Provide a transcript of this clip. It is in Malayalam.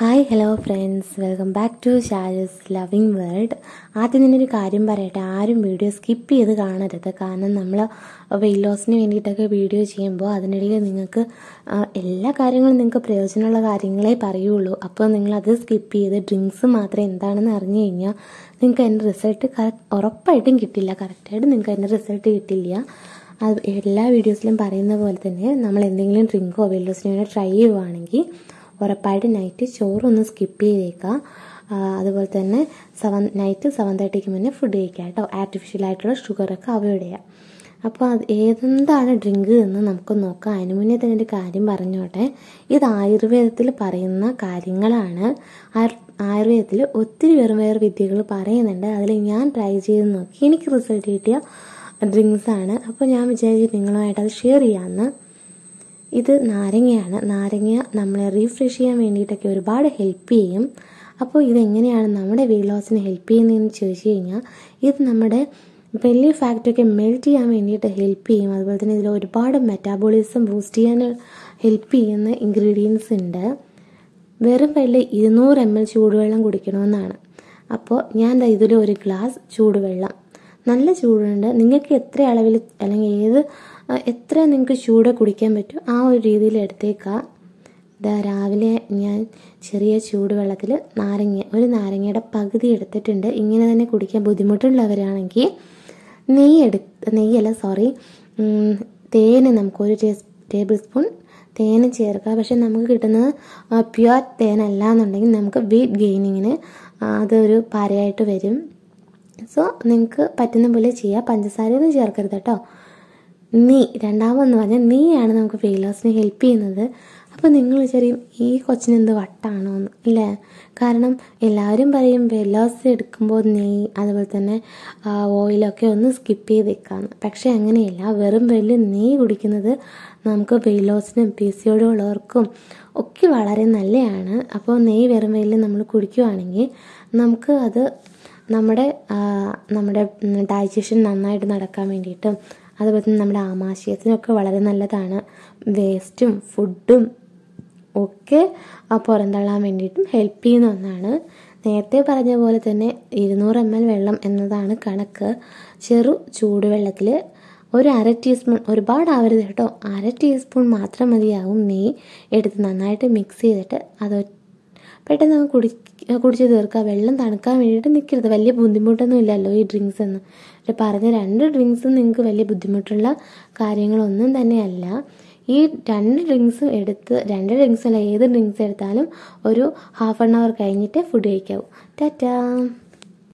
hi hello friends welcome back to Shajas loving world ആദ്യം തന്നെ ഒരു കാര്യം പറയട്ടെ ആരും വീഡിയോ സ്കിപ്പ് ചെയ്ത് കാണരുത് കാരണം നമ്മൾ വെയിറ്റ് ലോസിന് വേണ്ടിയിട്ടൊക്കെ വീഡിയോ ചെയ്യുമ്പോൾ അതിനിടയിൽ നിങ്ങൾക്ക് എല്ലാ കാര്യങ്ങളും നിങ്ങൾക്ക് പ്രയോജനമുള്ള കാര്യങ്ങളെ പറയുള്ളൂ അപ്പോൾ നിങ്ങളത് സ്കിപ്പ് ചെയ്ത് ഡ്രിങ്ക്സ് മാത്രം എന്താണെന്ന് അറിഞ്ഞു കഴിഞ്ഞാൽ നിങ്ങൾക്ക് അതിൻ്റെ റിസൾട്ട് ഉറപ്പായിട്ടും കിട്ടില്ല കറക്റ്റായിട്ട് നിങ്ങൾക്ക് അതിൻ്റെ റിസൾട്ട് കിട്ടില്ല എല്ലാ വീഡിയോസിലും പറയുന്ന പോലെ തന്നെ നമ്മൾ എന്തെങ്കിലും ഡ്രിങ്കോ വെയിറ്റ് ലോസിന് വേണ്ടി ട്രൈ ചെയ്യുവാണെങ്കിൽ ഉറപ്പായിട്ട് നൈറ്റ് ചോറൊന്ന് സ്കിപ്പ് ചെയ്തേക്കുക അതുപോലെ തന്നെ സെവൻ നൈറ്റ് സെവൻ തേർട്ടിക്ക് മുന്നേ ഫുഡ് കഴിക്കുക കേട്ടോ ആർട്ടിഫിഷ്യലായിട്ടുള്ള ഷുഗറൊക്കെ അവയുടെ അപ്പോൾ അത് ഏതെന്താണ് ഡ്രിങ്ക് എന്ന് നമുക്ക് നോക്കാം അതിന് മുന്നേ തന്നെ ഒരു കാര്യം പറഞ്ഞോട്ടെ ഇത് ആയുർവേദത്തിൽ പറയുന്ന കാര്യങ്ങളാണ് ആയുർവേദത്തിൽ ഒത്തിരി വെറും വേറെ വിദ്യകൾ പറയുന്നുണ്ട് അതിൽ ഞാൻ ട്രൈ ചെയ്ത് നോക്കി എനിക്ക് റിസൾട്ട് കിട്ടിയ ഡ്രിങ്ക്സാണ് അപ്പോൾ ഞാൻ വിചാരിച്ചു നിങ്ങളുമായിട്ട് അത് ഷെയർ ചെയ്യാമെന്ന് ഇത് നാരങ്ങയാണ് നാരങ്ങ നമ്മളെ റീഫ്രഷ് ചെയ്യാൻ വേണ്ടിയിട്ടൊക്കെ ഒരുപാട് ഹെൽപ്പ് ചെയ്യും അപ്പോൾ ഇതെങ്ങനെയാണ് നമ്മുടെ വെയിറ്റ് ലോസിന് ഹെൽപ്പ് ചെയ്യുന്നതെന്ന് ചോദിച്ചു കഴിഞ്ഞാൽ ഇത് നമ്മുടെ വലിയ ഫാക്ടൊക്കെ മെൽറ്റ് ചെയ്യാൻ വേണ്ടിയിട്ട് ഹെൽപ്പ് ചെയ്യും അതുപോലെ തന്നെ ഇതിൽ ഒരുപാട് മെറ്റാബോളിസം ബൂസ്റ്റ് ചെയ്യാൻ ഹെൽപ്പ് ചെയ്യുന്ന ഇൻഗ്രീഡിയൻസ് ഉണ്ട് വെറും പല്ല് ഇരുന്നൂറ് എം എൽ ചൂടുവെള്ളം കുടിക്കണമെന്നാണ് അപ്പോൾ ഞാൻ ഇതിൽ ഒരു ഗ്ലാസ് ചൂടുവെള്ളം നല്ല ചൂടുണ്ട് നിങ്ങൾക്ക് എത്ര അളവിൽ അല്ലെങ്കിൽ ഏത് എത്ര നിങ്ങൾക്ക് ചൂട് കുടിക്കാൻ പറ്റും ആ ഒരു രീതിയിൽ എടുത്തേക്കുക ഇതാ രാവിലെ ഞാൻ ചെറിയ ചൂടുവെള്ളത്തിൽ നാരങ്ങ ഒരു നാരങ്ങയുടെ പകുതി എടുത്തിട്ടുണ്ട് ഇങ്ങനെ തന്നെ കുടിക്കാൻ ബുദ്ധിമുട്ടുള്ളവരാണെങ്കിൽ നെയ്യ് എടു നെയ്യല്ല സോറി തേന് നമുക്കൊരു ടേബിൾ സ്പൂൺ തേന് ചേർക്കുക പക്ഷെ നമുക്ക് കിട്ടുന്നത് പ്യുവർ തേനല്ല എന്നുണ്ടെങ്കിൽ നമുക്ക് വെയിറ്റ് ഗെയിനിങ്ങിന് അതൊരു പാരയായിട്ട് വരും സോ നിങ്ങൾക്ക് പറ്റുന്ന പോലെ ചെയ്യുക പഞ്ചസാരയൊന്നും ചേർക്കരുത് കേട്ടോ നീ രണ്ടാമതെന്ന് പറഞ്ഞാൽ നീയാണ് നമുക്ക് ഫെയിലേഴ്സിനെ ഹെൽപ്പ് ചെയ്യുന്നത് അപ്പോൾ നിങ്ങൾ വിചാരിക്കും ഈ കൊച്ചിനെന്ത് വട്ടാണോ എന്ന് അല്ലേ കാരണം എല്ലാവരും പറയും ഫെയിലേഴ്സ് എടുക്കുമ്പോൾ നെയ് അതുപോലെ തന്നെ ഓയിലൊക്കെ ഒന്ന് സ്കിപ്പ് ചെയ്ത് വെക്കാമെന്ന് പക്ഷേ അങ്ങനെയല്ല വെറും വെല്ല് നെയ് കുടിക്കുന്നത് നമുക്ക് ഫെയിലേഴ്സിനും പി സി ഒടി ഉള്ളവർക്കും ഒക്കെ വളരെ നല്ലതാണ് അപ്പോൾ നെയ് വെറും വെല്ല് നമ്മൾ കുടിക്കുകയാണെങ്കിൽ നമുക്ക് അത് നമ്മുടെ നമ്മുടെ ഡൈജഷൻ നന്നായിട്ട് നടക്കാൻ വേണ്ടിയിട്ടും അതുപോലെ തന്നെ നമ്മുടെ ആമാശയത്തിനൊക്കെ വളരെ നല്ലതാണ് വേസ്റ്റും ഫുഡും ഒക്കെ പുറന്തള്ളാൻ വേണ്ടിയിട്ടും ഹെൽപ്പ് ചെയ്യുന്ന ഒന്നാണ് നേരത്തെ പറഞ്ഞ പോലെ തന്നെ ഇരുന്നൂറ് എം എൽ വെള്ളം എന്നതാണ് കണക്ക് ചെറു ചൂടുവെള്ളത്തിൽ ഒരു അര ടീസ്പൂൺ ഒരുപാട് ആവരുത് കേട്ടോ അര ടീസ്പൂൺ മാത്രം മതിയാവും നെയ്യ് എടുത്ത് നന്നായിട്ട് മിക്സ് ചെയ്തിട്ട് അതൊറ്റ പെട്ടെന്ന് അങ്ങ് കുടി കുടിച്ച് തീർക്കുക വെള്ളം തണുക്കാൻ വേണ്ടിയിട്ട് നിൽക്കരുത് വലിയ ബുദ്ധിമുട്ടൊന്നും ഇല്ലല്ലോ ഈ ഡ്രിങ്ക്സ് എന്ന് പക്ഷെ പറഞ്ഞ രണ്ട് ഡ്രിങ്ക്സും നിങ്ങൾക്ക് വലിയ ബുദ്ധിമുട്ടുള്ള കാര്യങ്ങളൊന്നും തന്നെയല്ല ഈ രണ്ട് ഡ്രിങ്ക്സും എടുത്ത് രണ്ട് ഡ്രിങ്ക്സും അല്ല ഏത് ഡ്രിങ്ക്സ് എടുത്താലും ഒരു ഹാഫ് ആൻ അവർ കഴിഞ്ഞിട്ട് ഫുഡ് കഴിക്കാവൂ ടാറ്റാ